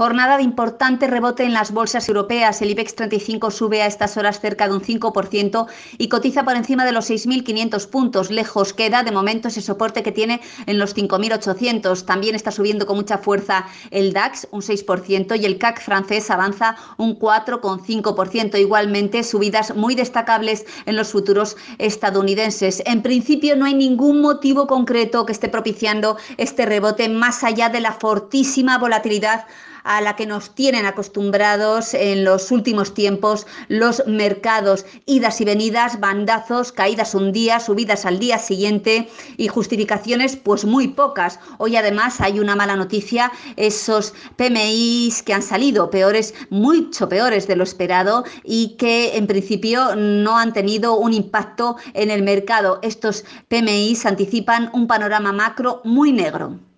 Jornada de importante rebote en las bolsas europeas. El IBEX 35 sube a estas horas cerca de un 5% y cotiza por encima de los 6.500 puntos. Lejos queda de momento ese soporte que tiene en los 5.800. También está subiendo con mucha fuerza el DAX, un 6%, y el CAC francés avanza un 4,5%. Igualmente, subidas muy destacables en los futuros estadounidenses. En principio, no hay ningún motivo concreto que esté propiciando este rebote más allá de la fortísima volatilidad a la que nos tienen acostumbrados en los últimos tiempos los mercados, idas y venidas, bandazos, caídas un día, subidas al día siguiente y justificaciones pues muy pocas. Hoy además hay una mala noticia, esos PMIs que han salido peores, mucho peores de lo esperado y que en principio no han tenido un impacto en el mercado. Estos PMIs anticipan un panorama macro muy negro.